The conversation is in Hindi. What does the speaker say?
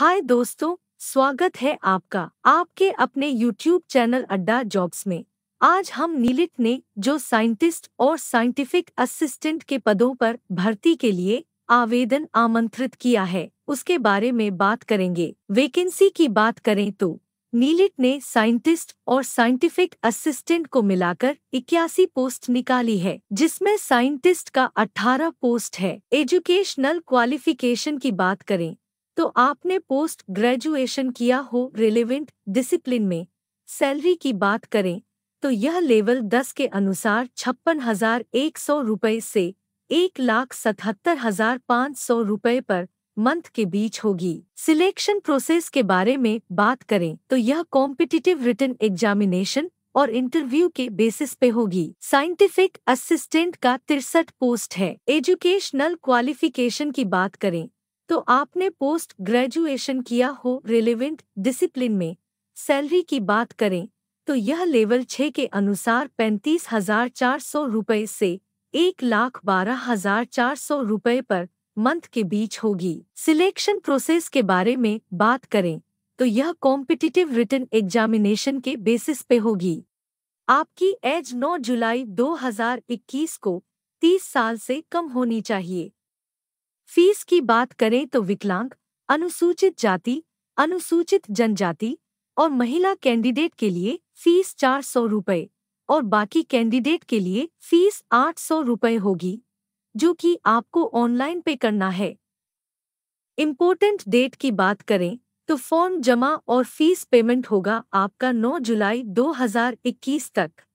हाय दोस्तों स्वागत है आपका आपके अपने YouTube चैनल अड्डा जॉब्स में आज हम नीलिट ने जो साइंटिस्ट और साइंटिफिक असिस्टेंट के पदों पर भर्ती के लिए आवेदन आमंत्रित किया है उसके बारे में बात करेंगे वैकेंसी की बात करें तो नीलिट ने साइंटिस्ट और साइंटिफिक असिस्टेंट को मिलाकर इक्यासी पोस्ट निकाली है जिसमें साइंटिस्ट का 18 पोस्ट है एजुकेशनल क्वालिफिकेशन की बात करें तो आपने पोस्ट ग्रेजुएशन किया हो रिलेवेंट डिसिप्लिन में सैलरी की बात करें तो यह लेवल 10 के अनुसार छप्पन हजार एक सौ रुपये से एक लाख सतहत्तर हजार पाँच सौ रुपये पर मंथ के बीच होगी सिलेक्शन प्रोसेस के बारे में बात करें तो यह कॉम्पिटिटिव रिटर्न एग्जामिनेशन और इंटरव्यू के बेसिस पे होगी साइंटिफिक असिस्टेंट का तिरसठ पोस्ट है एजुकेशनल क्वालिफिकेशन की बात करें तो आपने पोस्ट ग्रेजुएशन किया हो रिलेवेंट डिसिप्लिन में सैलरी की बात करें तो यह लेवल छः के अनुसार पैंतीस हजार चार सौ रुपये से एक लाख बारह हजार चार सौ रुपये पर मंथ के बीच होगी सिलेक्शन प्रोसेस के बारे में बात करें तो यह कॉम्पिटिटिव रिटर्न एग्जामिनेशन के बेसिस पे होगी आपकी एज 9 जुलाई 2021 को 30 साल से कम होनी चाहिए फीस की बात करें तो विकलांग अनुसूचित जाति अनुसूचित जनजाति और महिला कैंडिडेट के लिए फीस चार सौ रुपये और बाकी कैंडिडेट के लिए फीस आठ सौ रुपये होगी जो कि आपको ऑनलाइन पे करना है इम्पोर्टेंट डेट की बात करें तो फॉर्म जमा और फीस पेमेंट होगा आपका 9 जुलाई 2021 तक